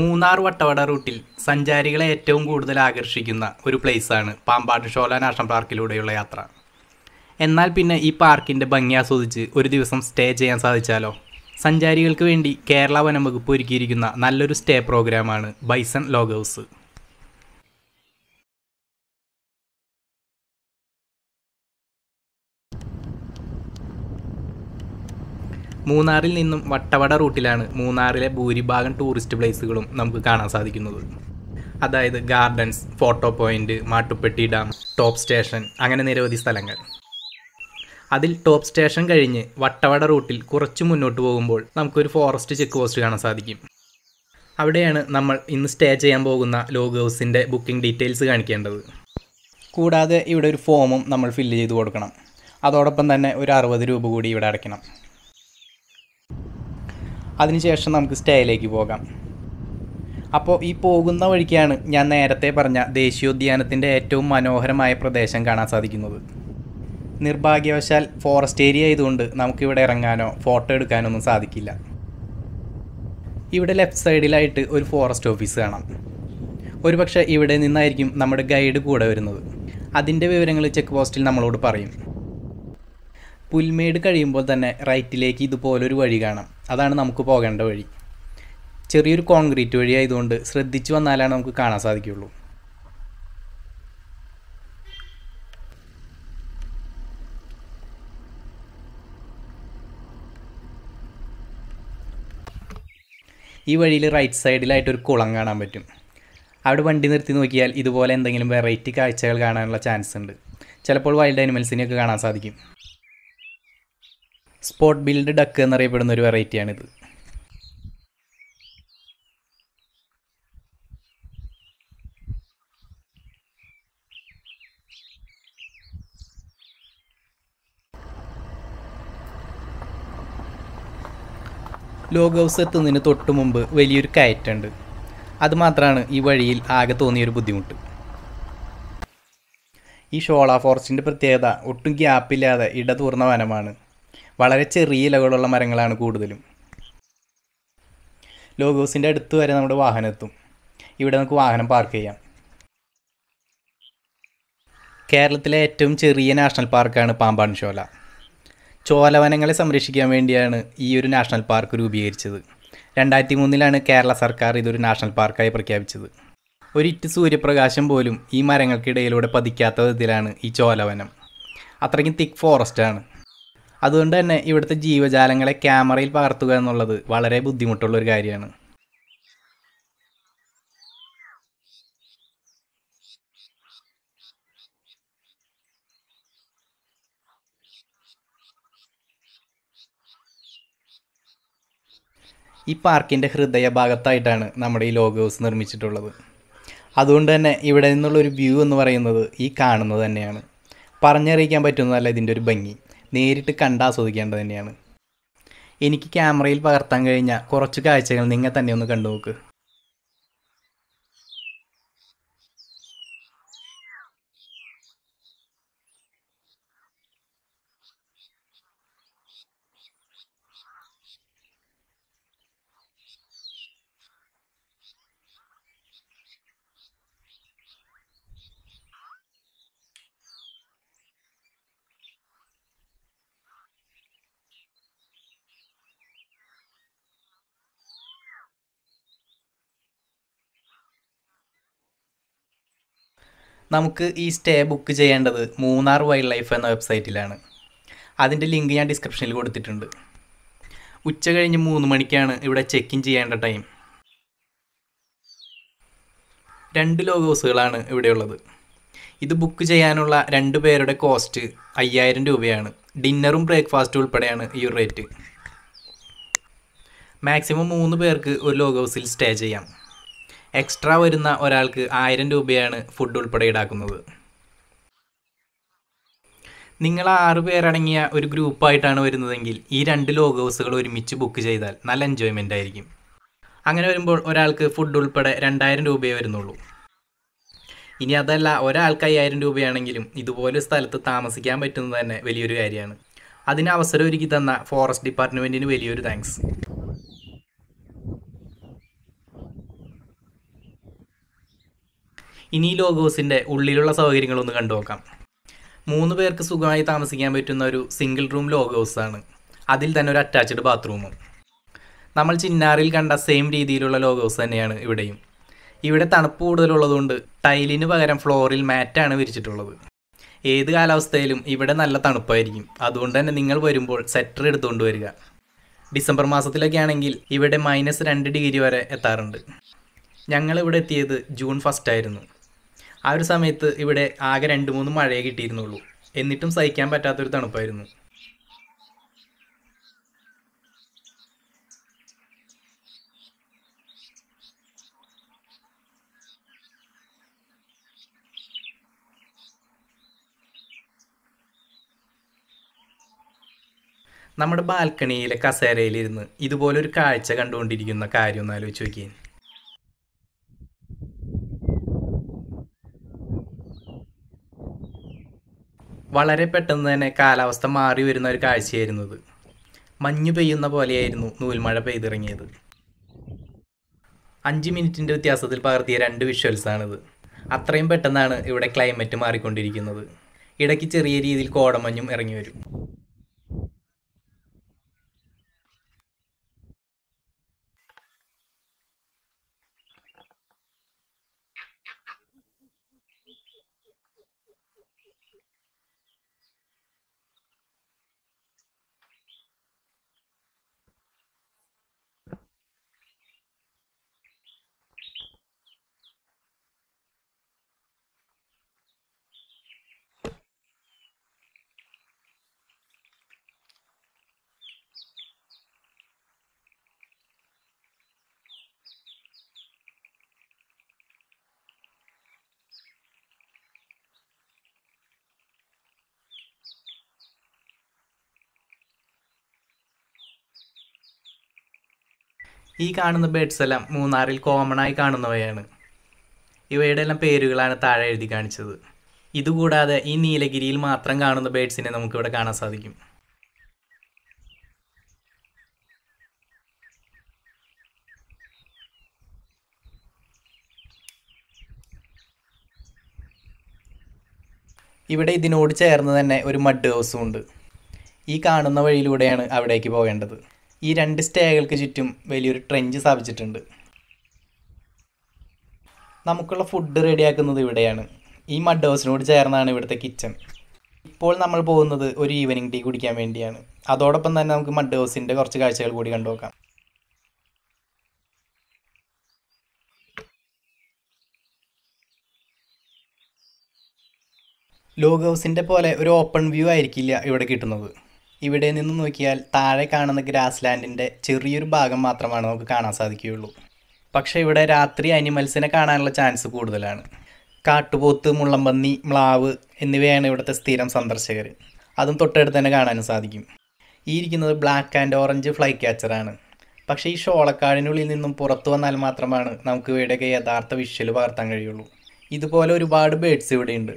മൂന്നാർ വട്ടവട റൂട്ടിൽ സഞ്ചാരികളെ ഏറ്റവും കൂടുതൽ ആകർഷിക്കുന്ന ഒരു പ്ലേസാണ് പാമ്പാട് ഷോല നാഷണൽ പാർക്കിലൂടെയുള്ള യാത്ര എന്നാൽ പിന്നെ ഈ പാർക്കിൻ്റെ ഭംഗി ആസ്വദിച്ച് ഒരു ദിവസം സ്റ്റേ ചെയ്യാൻ സാധിച്ചാലോ സഞ്ചാരികൾക്ക് വേണ്ടി കേരള വനം വകുപ്പ് ഒരുക്കിയിരിക്കുന്ന നല്ലൊരു സ്റ്റേ പ്രോഗ്രാമാണ് ബൈസൺ ലോഗ് ഹൗസ് മൂന്നാറിൽ നിന്നും വട്ടവട റൂട്ടിലാണ് മൂന്നാറിലെ ഭൂരിഭാഗം ടൂറിസ്റ്റ് പ്ലേസുകളും നമുക്ക് കാണാൻ സാധിക്കുന്നത് അതായത് gardens photo point Mattupetty dam Top Station അങ്ങനെ നിരവധി സ്ഥലങ്ങൾ അതിൽ ടോപ്പ് സ്റ്റേഷൻ കഴിഞ്ഞ് വട്ടവട റൂട്ടിൽ കുറച്ച് മുന്നോട്ട് പോകുമ്പോൾ നമുക്കൊരു ഫോറസ്റ്റ് ചെക്ക് പോസ്റ്റ് കാണാൻ സാധിക്കും അവിടെയാണ് നമ്മൾ ഇന്ന് സ്റ്റേ ചെയ്യാൻ പോകുന്ന ലോഗ് ഹൗസിൻ്റെ ബുക്കിംഗ് ഡീറ്റെയിൽസ് കാണിക്കേണ്ടത് കൂടാതെ ഇവിടെ ഒരു ഫോമും നമ്മൾ ഫില്ല് ചെയ്ത് കൊടുക്കണം അതോടൊപ്പം തന്നെ ഒരു അറുപത് രൂപ കൂടി ഇവിടെ അടയ്ക്കണം അതിനുശേഷം നമുക്ക് സ്റ്റേയിലേക്ക് പോകാം അപ്പോൾ ഈ പോകുന്ന വഴിക്കാണ് ഞാൻ നേരത്തെ പറഞ്ഞ ദേശീയോദ്യാനത്തിൻ്റെ ഏറ്റവും മനോഹരമായ പ്രദേശം കാണാൻ സാധിക്കുന്നത് നിർഭാഗ്യവശാൽ ഫോറസ്റ്റ് ഏരിയ ആയതുകൊണ്ട് നമുക്കിവിടെ ഇറങ്ങാനോ ഫോട്ടോ എടുക്കാനോ ഒന്നും സാധിക്കില്ല ഇവിടെ ലെഫ്റ്റ് സൈഡിലായിട്ട് ഒരു ഫോറസ്റ്റ് ഓഫീസ് കാണാം ഒരുപക്ഷെ ഇവിടെ നിന്നായിരിക്കും നമ്മുടെ ഗൈഡ് കൂടെ വരുന്നത് അതിൻ്റെ വിവരങ്ങൾ ചെക്ക് പോസ്റ്റിൽ നമ്മളോട് പറയും പുൽമേട് കഴിയുമ്പോൾ തന്നെ റൈറ്റിലേക്ക് ഇതുപോലൊരു വഴി കാണാം അതാണ് നമുക്ക് പോകേണ്ട വഴി ചെറിയൊരു കോൺക്രീറ്റ് വഴി ആയതുകൊണ്ട് ശ്രദ്ധിച്ചു വന്നാലാണ് നമുക്ക് കാണാൻ സാധിക്കുള്ളൂ ഈ വഴിയിൽ റൈറ്റ് സൈഡിലായിട്ട് ഒരു കുളം കാണാൻ പറ്റും അവിടെ വണ്ടി നിർത്തി നോക്കിയാൽ ഇതുപോലെ എന്തെങ്കിലും വെറൈറ്റി കാഴ്ചകൾ കാണാനുള്ള ചാൻസ് ഉണ്ട് ചിലപ്പോൾ വൈൽഡ് ആനിമൽസിനെയൊക്കെ കാണാൻ സാധിക്കും സ്പോട്ട് ബിൽഡ് ഡക്ക് എന്നറിയപ്പെടുന്ന ഒരു വെറൈറ്റിയാണിത് ലോഗ് ഹൗസ് എത്തുന്നതിന് തൊട്ട് മുമ്പ് വലിയൊരു കയറ്റുണ്ട് അതുമാത്രമാണ് ഈ വഴിയിൽ ആകെ തോന്നിയൊരു ബുദ്ധിമുട്ട് ഈ ഷോള ഫോറസ്റ്റിൻ്റെ പ്രത്യേകത ഒട്ടും ഗ്യാപ്പില്ലാതെ ഇടതൂർന്ന വനമാണ് വളരെ ചെറിയ ഇലകളുള്ള മരങ്ങളാണ് കൂടുതലും ലോഗോസിൻ്റെ അടുത്ത് വരെ നമ്മുടെ വാഹനം എത്തും ഇവിടെ നമുക്ക് വാഹനം പാർക്ക് ചെയ്യാം കേരളത്തിലെ ഏറ്റവും ചെറിയ നാഷണൽ പാർക്കാണ് പാമ്പാൻ ഷോല ചോലവനങ്ങളെ സംരക്ഷിക്കാൻ വേണ്ടിയാണ് ഈ ഒരു നാഷണൽ പാർക്ക് രൂപീകരിച്ചത് രണ്ടായിരത്തി മൂന്നിലാണ് കേരള സർക്കാർ ഇതൊരു നാഷണൽ പാർക്കായി പ്രഖ്യാപിച്ചത് ഒരിറ്റ് സൂര്യപ്രകാശം പോലും ഈ മരങ്ങൾക്കിടയിലൂടെ പതിക്കാത്ത വിധത്തിലാണ് ഈ ചോലവനം അത്രയ്ക്കും തിക്ക് ഫോറസ്റ്റാണ് അതുകൊണ്ട് തന്നെ ഇവിടുത്തെ ജീവജാലങ്ങളെ ക്യാമറയിൽ പകർത്തുക എന്നുള്ളത് വളരെ ബുദ്ധിമുട്ടുള്ള ഒരു കാര്യമാണ് ഈ പാർക്കിൻ്റെ ഹൃദയഭാഗത്തായിട്ടാണ് നമ്മുടെ ഈ ലോഗ് ഹൗസ് നിർമ്മിച്ചിട്ടുള്ളത് അതുകൊണ്ട് തന്നെ ഇവിടെ നിന്നുള്ളൊരു വ്യൂ എന്ന് പറയുന്നത് ഈ കാണുന്നത് തന്നെയാണ് പറഞ്ഞറിയിക്കാൻ പറ്റുന്നതല്ല ഇതിൻ്റെ ഒരു ഭംഗി നേരിട്ട് കണ്ടാസ്വദിക്കേണ്ടത് തന്നെയാണ് എനിക്ക് ക്യാമറയിൽ പകർത്താൻ കഴിഞ്ഞ കുറച്ച് കാഴ്ചകൾ നിങ്ങൾ തന്നെ ഒന്ന് കണ്ടു നോക്ക് നമുക്ക് ഈ സ്റ്റേ ബുക്ക് ചെയ്യേണ്ടത് മൂന്നാർ വൈൽഡ് ലൈഫ് എന്ന വെബ്സൈറ്റിലാണ് അതിൻ്റെ ലിങ്ക് ഞാൻ ഡിസ്ക്രിപ്ഷനിൽ കൊടുത്തിട്ടുണ്ട് ഉച്ച കഴിഞ്ഞ് മൂന്ന് മണിക്കാണ് ഇവിടെ ചെക്ക് ഇൻ ചെയ്യേണ്ട ടൈം രണ്ട് ലോഗ് ഹൗസുകളാണ് ഇവിടെയുള്ളത് ഇത് ബുക്ക് ചെയ്യാനുള്ള രണ്ട് പേരുടെ കോസ്റ്റ് അയ്യായിരം രൂപയാണ് ഡിന്നറും ബ്രേക്ക്ഫാസ്റ്റും ഉൾപ്പെടെയാണ് ഈ റേറ്റ് മാക്സിമം മൂന്ന് പേർക്ക് ഒരു ലോഗ് ഹൗസിൽ സ്റ്റേ ചെയ്യാം എക്സ്ട്രാ വരുന്ന ഒരാൾക്ക് ആയിരം രൂപയാണ് ഫുഡ് ഉൾപ്പെടെ ഈടാക്കുന്നത് നിങ്ങൾ ആറ് പേരടങ്ങിയ ഒരു ഗ്രൂപ്പായിട്ടാണ് വരുന്നതെങ്കിൽ ഈ രണ്ട് ലോഗ് ഹൗസുകൾ ഒരുമിച്ച് ബുക്ക് ചെയ്താൽ നല്ല എൻജോയ്മെൻ്റ് ആയിരിക്കും അങ്ങനെ വരുമ്പോൾ ഒരാൾക്ക് ഫുഡ് ഉൾപ്പെടെ രണ്ടായിരം രൂപയെ വരുന്നുള്ളൂ ഇനി അതല്ല ഒരാൾക്ക് അയ്യായിരം രൂപയാണെങ്കിലും ഇതുപോലെ സ്ഥലത്ത് താമസിക്കാൻ പറ്റുന്നത് തന്നെ വലിയൊരു കാര്യമാണ് അതിന് അവസരം ഒരുക്കി തന്ന ഫോറസ്റ്റ് ഡിപ്പാർട്ട്മെൻറ്റിന് വലിയൊരു താങ്ക്സ് ഇനി ലോഗോസിൻ്റെ ഉള്ളിലുള്ള സൗകര്യങ്ങളൊന്ന് കണ്ടു നോക്കാം മൂന്ന് പേർക്ക് സുഖമായി താമസിക്കാൻ പറ്റുന്ന ഒരു സിംഗിൾ റൂം ലോഗോസാണ് അതിൽ തന്നെ ഒരു അറ്റാച്ച്ഡ് ബാത്റൂമും നമ്മൾ ചിന്നാറിൽ കണ്ട സെയിം രീതിയിലുള്ള ലോഗോസ് തന്നെയാണ് ഇവിടെയും ഇവിടെ തണുപ്പ് കൂടുതലുള്ളതുകൊണ്ട് ടൈലിന് പകരം ഫ്ലോറിൽ മാറ്റാണ് വിരിച്ചിട്ടുള്ളത് ഏത് കാലാവസ്ഥയിലും ഇവിടെ നല്ല തണുപ്പായിരിക്കും അതുകൊണ്ട് തന്നെ നിങ്ങൾ വരുമ്പോൾ സെറ്റർ എടുത്തുകൊണ്ട് വരിക ഡിസംബർ മാസത്തിലൊക്കെ ആണെങ്കിൽ ഇവിടെ മൈനസ് രണ്ട് ഡിഗ്രി വരെ എത്താറുണ്ട് ഞങ്ങൾ ഇവിടെ എത്തിയത് ജൂൺ ഫസ്റ്റ് ആയിരുന്നു ആ ഒരു സമയത്ത് ഇവിടെ ആകെ രണ്ട് മൂന്ന് മഴയെ കിട്ടിയിരുന്നുള്ളൂ എന്നിട്ടും സഹിക്കാൻ പറ്റാത്തൊരു തണുപ്പായിരുന്നു നമ്മുടെ ബാൽക്കണിയിലെ കസേരയിലിരുന്ന് ഇതുപോലൊരു കാഴ്ച കണ്ടുകൊണ്ടിരിക്കുന്ന കാര്യം ഒന്ന് ആലോചിച്ച് നോക്കിയേ വളരെ പെട്ടെന്ന് തന്നെ കാലാവസ്ഥ മാറി വരുന്ന ഒരു കാഴ്ചയായിരുന്നു ഇത് മഞ്ഞ് പെയ്യുന്ന പോലെയായിരുന്നു നൂൽമഴ പെയ്തിറങ്ങിയത് അഞ്ച് മിനിറ്റിൻ്റെ വ്യത്യാസത്തിൽ പകർത്തിയ രണ്ട് വിഷ്വൽസാണിത് അത്രയും പെട്ടെന്നാണ് ഇവിടെ ക്ലൈമറ്റ് മാറിക്കൊണ്ടിരിക്കുന്നത് ഇടയ്ക്ക് ചെറിയ രീതിയിൽ കോടമഞ്ഞും ഇറങ്ങി വരും ഈ കാണുന്ന ബേഡ്സ് എല്ലാം മൂന്നാറിൽ കോമൺ ആയി കാണുന്നവയാണ് ഇവയുടെ എല്ലാം പേരുകളാണ് താഴെ എഴുതി കാണിച്ചത് ഇതുകൂടാതെ ഈ നീലഗിരിയിൽ മാത്രം കാണുന്ന ബേഡ്സിനെ നമുക്കിവിടെ കാണാൻ സാധിക്കും ഇവിടെ ഇതിനോട് ചേർന്ന് തന്നെ ഒരു മഡ് ഹൗസും ഉണ്ട് ഈ കാണുന്ന വഴിയിലൂടെയാണ് അവിടേക്ക് പോകേണ്ടത് ഈ രണ്ട് സ്റ്റേകൾക്ക് ചുറ്റും വലിയൊരു ട്രെഞ്ച് സ്ഥാപിച്ചിട്ടുണ്ട് നമുക്കുള്ള ഫുഡ് റെഡിയാക്കുന്നത് ഇവിടെയാണ് ഈ മഡ് ഹൗസിനോട് ചേർന്നാണ് ഇവിടുത്തെ കിച്ചൺ ഇപ്പോൾ നമ്മൾ പോകുന്നത് ഒരു ഈവനിങ് ടീ കുടിക്കാൻ വേണ്ടിയാണ് അതോടൊപ്പം തന്നെ നമുക്ക് മഡ് ഹൗസിൻ്റെ കുറച്ച് കാഴ്ചകൾ കൂടി കണ്ടുനോക്കാം ലോഗ് ഹൗസിൻ്റെ പോലെ ഒരു ഓപ്പൺ വ്യൂ ആയിരിക്കില്ല ഇവിടെ കിട്ടുന്നത് ഇവിടെ നിന്ന് നോക്കിയാൽ താഴെ കാണുന്ന ഗ്രാസ് ലാൻഡിൻ്റെ ചെറിയൊരു ഭാഗം മാത്രമാണ് നമുക്ക് കാണാൻ സാധിക്കുകയുള്ളൂ പക്ഷേ ഇവിടെ രാത്രി അനിമൽസിനെ കാണാനുള്ള ചാൻസ് കൂടുതലാണ് കാട്ടുപോത്ത് മുള്ളമ്പന്നി മ്ലാവ് എന്നിവയാണ് ഇവിടുത്തെ സ്ഥിരം സന്ദർശകർ അതും തൊട്ടടുത്ത് തന്നെ കാണാനും സാധിക്കും ഈ ഇരിക്കുന്നത് ബ്ലാക്ക് ആൻഡ് ഓറഞ്ച് ഫ്ലൈ ക്യാച്ചറാണ് പക്ഷേ ഈ ഷോളക്കാടിനുള്ളിൽ നിന്നും പുറത്തു വന്നാൽ മാത്രമാണ് നമുക്ക് ഇവിടെയൊക്കെ യഥാർത്ഥ വിഷ്വൽ പകർത്താൻ കഴിയുള്ളൂ ഇതുപോലെ ഒരുപാട് ബേഡ്സ് ഇവിടെയുണ്ട്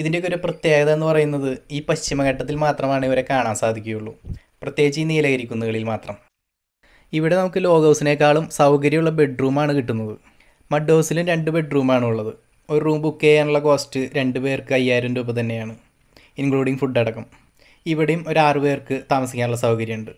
ഇതിൻ്റെയൊക്കെ ഒരു പ്രത്യേകത എന്ന് പറയുന്നത് ഈ പശ്ചിമഘട്ടത്തിൽ മാത്രമാണ് ഇവരെ കാണാൻ സാധിക്കുകയുള്ളൂ പ്രത്യേകിച്ച് ഈ നീലഗിരി കുന്നുകളിൽ മാത്രം ഇവിടെ നമുക്ക് ലോഗ് ഹൗസിനേക്കാളും സൗകര്യമുള്ള ബെഡ്റൂമാണ് കിട്ടുന്നത് മഡ് ഹൗസിലും രണ്ട് ബെഡ്റൂമാണ് ഉള്ളത് ഒരു റൂം ബുക്ക് ചെയ്യാനുള്ള കോസ്റ്റ് രണ്ട് പേർക്ക് അയ്യായിരം രൂപ തന്നെയാണ് ഇൻക്ലൂഡിങ് ഫുഡ് അടക്കം ഇവിടെയും ഒരു ആറ് പേർക്ക് താമസിക്കാനുള്ള സൗകര്യമുണ്ട്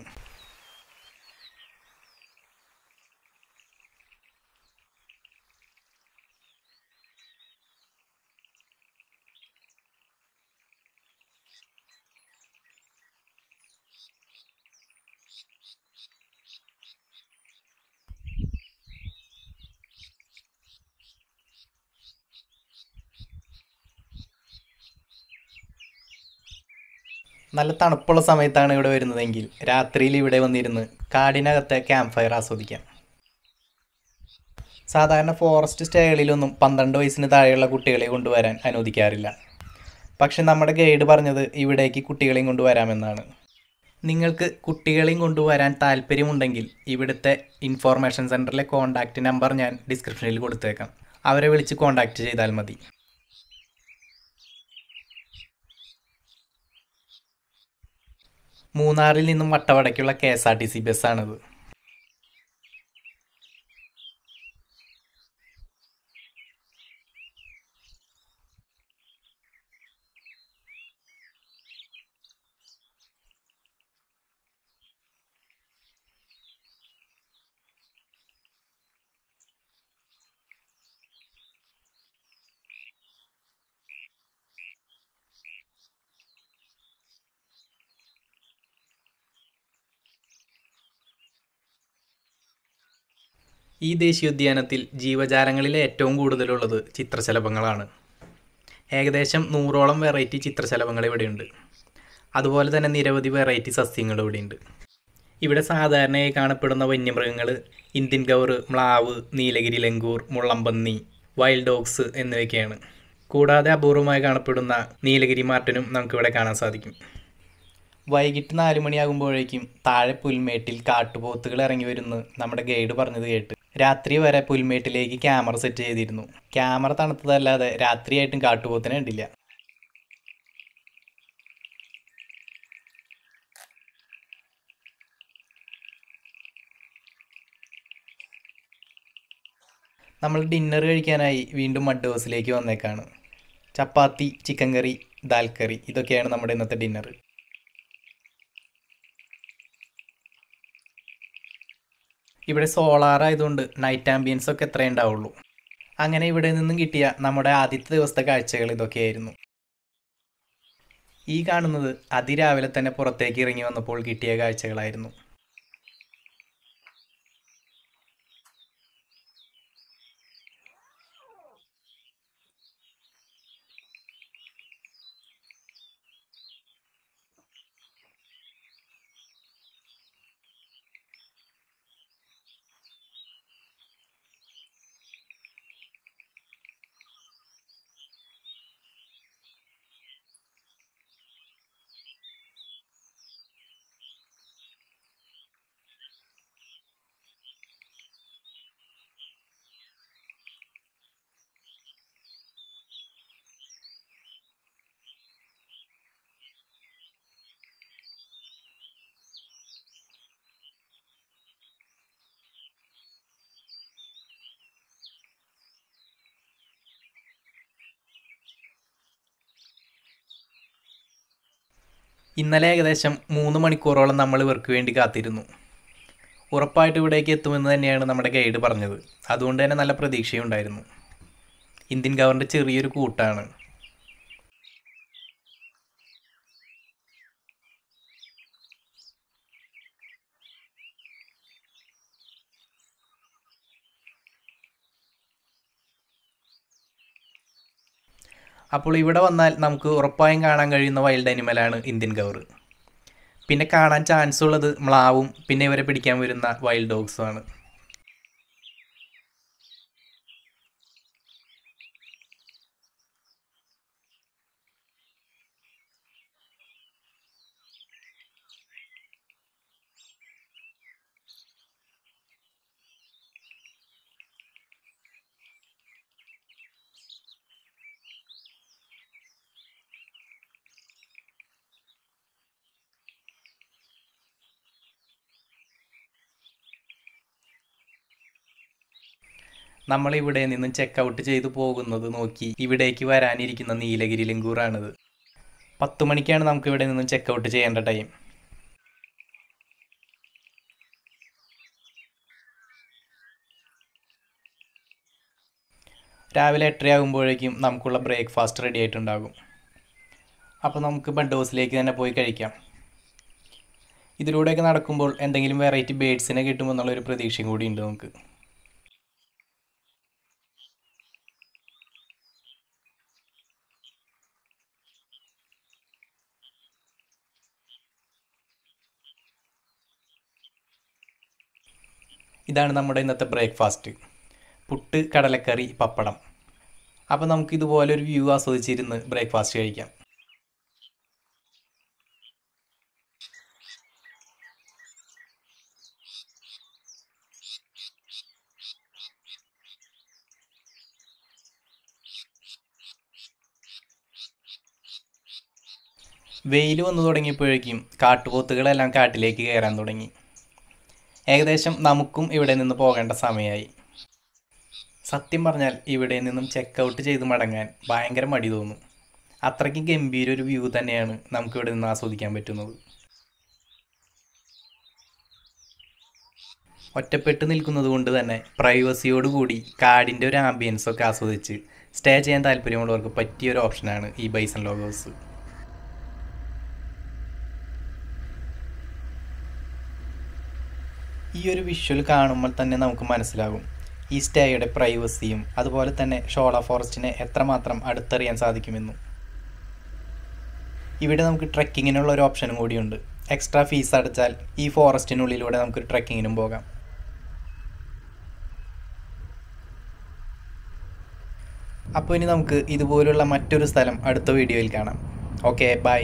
നല്ല തണുപ്പുള്ള സമയത്താണ് ഇവിടെ വരുന്നതെങ്കിൽ രാത്രിയിൽ ഇവിടെ വന്നിരുന്ന് കാടിനകത്തെ ക്യാമ്പ് ഫയർ ആസ്വദിക്കാം സാധാരണ ഫോറസ്റ്റ് സ്റ്റേകളിലൊന്നും പന്ത്രണ്ട് വയസ്സിന് താഴെയുള്ള കുട്ടികളെ കൊണ്ടുവരാൻ അനുവദിക്കാറില്ല പക്ഷെ നമ്മുടെ ഗൈഡ് പറഞ്ഞത് ഇവിടേക്ക് കുട്ടികളെയും കൊണ്ടുവരാമെന്നാണ് നിങ്ങൾക്ക് കുട്ടികളെയും കൊണ്ടുവരാൻ താല്പര്യമുണ്ടെങ്കിൽ ഇവിടുത്തെ ഇൻഫോർമേഷൻ സെൻറ്ററിലെ കോൺടാക്റ്റ് നമ്പർ ഞാൻ ഡിസ്ക്രിപ്ഷനിൽ കൊടുത്തേക്കാം അവരെ വിളിച്ച് കോൺടാക്റ്റ് ചെയ്താൽ മതി മൂന്നാറിൽ നിന്നും വട്ടവടയ്ക്കുള്ള K S R T C ബസ്സാണിത് ഈ ദേശീയോദ്യാനത്തിൽ ജീവജാലങ്ങളിലെ ഏറ്റവും കൂടുതലുള്ളത് ചിത്രശലഭങ്ങളാണ് ഏകദേശം നൂറോളം വെറൈറ്റി ചിത്രശലഭങ്ങൾ ഇവിടെയുണ്ട് അതുപോലെ തന്നെ നിരവധി വെറൈറ്റി സസ്യങ്ങൾ ഇവിടെയുണ്ട് ഇവിടെ സാധാരണയായി കാണപ്പെടുന്ന വന്യമൃഗങ്ങൾ ഇന്ത്യൻ ഗൗർ മ്ലാവ് നീലഗിരി ലങ്കൂർ മുള്ളമ്പന്നി വൈൽഡ് ഡോഗ്സ് എന്നിവയൊക്കെയാണ് കൂടാതെ അപൂർവമായി കാണപ്പെടുന്ന നീലഗിരി മാർട്ടിനും നമുക്കിവിടെ കാണാൻ സാധിക്കും വൈകിട്ട് നാല് മണിയാകുമ്പോഴേക്കും താഴെ പുൽമേട്ടിൽ കാട്ടുപോത്തുകൾ ഇറങ്ങി വരുന്നു നമ്മുടെ ഗൈഡ് പറഞ്ഞത് കേട്ട് രാത്രി വരെ പുൽമേട്ടിലേക്ക് ക്യാമറ സെറ്റ് ചെയ്തിരുന്നു ക്യാമറ തണുത്തതല്ലാതെ രാത്രിയായിട്ടും കാട്ടുപോത്തിനെ കണ്ടില്ല നമ്മൾ ഡിന്നർ കഴിക്കാനായി വീണ്ടും മഡ് ഹൗസിലേക്ക് വന്നേക്കാണ് ചപ്പാത്തി ചിക്കൻ കറി ദാൽ കറി ഇതൊക്കെയാണ് നമ്മുടെ ഇന്നത്തെ ഡിന്നർ ഇവിടെ സോളാർ ആയതുകൊണ്ട് നൈറ്റ് ആംബിയൻസ് ഒക്കെ എത്രയേ ഉണ്ടാവുള്ളൂ അങ്ങനെ ഇവിടെ നിന്നും കിട്ടിയ നമ്മുടെ ആദ്യത്തെ ദിവസത്തെ കാഴ്ചകൾ ഇതൊക്കെയായിരുന്നു ഈ കാണുന്നത് അതിരാവിലെ തന്നെ പുറത്തേക്ക് ഇറങ്ങി വന്നപ്പോൾ കിട്ടിയ കാഴ്ചകളായിരുന്നു ഇന്നലെ ഏകദേശം മൂന്ന് മണിക്കൂറോളം നമ്മൾ ഇവർക്ക് വേണ്ടി കാത്തിരുന്നു ഉറപ്പായിട്ട് ഇവിടേക്ക് എത്തുമെന്ന് തന്നെയാണ് നമ്മുടെ ഗൈഡ് പറഞ്ഞത് അതുകൊണ്ട് തന്നെ നല്ല പ്രതീക്ഷയുണ്ടായിരുന്നു ഇന്ത്യൻ ഗവർണർ ചെറിയൊരു കൂട്ടാണ് അപ്പോൾ ഇവിടെ വന്നാൽ നമുക്ക് ഉറപ്പായും കാണാൻ കഴിയുന്ന വൈൽഡ് അനിമലാണ് ഇന്ത്യൻ ഗവറ് പിന്നെ കാണാൻ ചാൻസ് ഉള്ളത് മ്ലാവും പിന്നെ ഇവരെ പിടിക്കാൻ വരുന്ന വൈൽഡ് ഡോഗ്സുമാണ് നമ്മൾ ഇവിടെ നിന്ന് ചെക്കൗട്ട് ചെയ്തു പോകുന്നത് നോക്കി ഇവിടേക്ക് വരാനിരിക്കുന്ന നീലഗിരി ലിംഗൂറാണിത് പത്ത് മണിക്കാണ് നമുക്ക് ഇവിടെ നിന്ന് ചെക്കൗട്ട് ചെയ്യേണ്ട ടൈം രാവിലെ എട്ടരയാകുമ്പോഴേക്കും നമുക്കുള്ള ബ്രേക്ക്ഫാസ്റ്റ് റെഡി ആയിട്ടുണ്ടാകും അപ്പോൾ നമുക്ക് ബെഡ് ഹൗസിലേക്ക് തന്നെ പോയി കഴിക്കാം ഇതിലൂടെയൊക്കെ നടക്കുമ്പോൾ എന്തെങ്കിലും വെറൈറ്റി ബേഡ്സിനെ കിട്ടുമെന്നുള്ളൊരു പ്രതീക്ഷയും കൂടി ഉണ്ട് നമുക്ക് ഇതാണ് നമ്മുടെ ഇന്നത്തെ ബ്രേക്ക്ഫാസ്റ്റ് പുട്ട് കടലക്കറി പപ്പടം അപ്പോൾ നമുക്ക് ഇതുപോലെ ഒരു വ്യൂ ആസ്വദിച്ചിരുന്ന് ബ്രേക്ക്ഫാസ്റ്റ് കഴിക്കാം വെയിൽ വന്നു തുടങ്ങിയപ്പോഴേക്കും കാട്ടുപോത്തുകളെല്ലാം കാട്ടിലേക്ക് കയറാൻ തുടങ്ങി ഏകദേശം നമുക്കും ഇവിടെ നിന്ന് പോകേണ്ട സമയമായി സത്യം പറഞ്ഞാൽ ഇവിടെ നിന്നും ചെക്കൗട്ട് ചെയ്ത് മടങ്ങാൻ ഭയങ്കര മടി തോന്നും അത്രയ്ക്ക് ഗംഭീര ഒരു വ്യൂ തന്നെയാണ് നമുക്കിവിടെ നിന്ന് ആസ്വദിക്കാൻ പറ്റുന്നത് ഒറ്റപ്പെട്ട് നിൽക്കുന്നത് കൊണ്ട് തന്നെ പ്രൈവസിയോടുകൂടി കാടിൻ്റെ ഒരു ആംബിയൻസൊക്കെ ആസ്വദിച്ച് സ്റ്റേ ചെയ്യാൻ താല്പര്യമുള്ളവർക്ക് പറ്റിയൊരു ഓപ്ഷനാണ് ഈ ബൈസൺ ഹൗസ് ഈ ഒരു വിഷ്വൽ കാണുമ്പോൾ തന്നെ നമുക്ക് മനസ്സിലാകും ഈ സ്റ്റേയുടെ പ്രൈവസിയും അതുപോലെ തന്നെ ഷോള ഫോറസ്റ്റിനെ എത്രമാത്രം അടുത്തറിയാൻ സാധിക്കുമെന്നും ഇവിടെ നമുക്ക് ട്രെക്കിങ്ങിനുള്ള ഒരു ഓപ്ഷനും കൂടിയുണ്ട് എക്സ്ട്രാ ഫീസ് അടച്ചാൽ ഈ ഫോറസ്റ്റിനുള്ളിലൂടെ നമുക്ക് ട്രെക്കിങ്ങിനും പോകാം അപ്പോൾ ഇനി നമുക്ക് ഇതുപോലുള്ള മറ്റൊരു സ്ഥലം അടുത്ത വീഡിയോയിൽ കാണാം ഓക്കെ ബൈ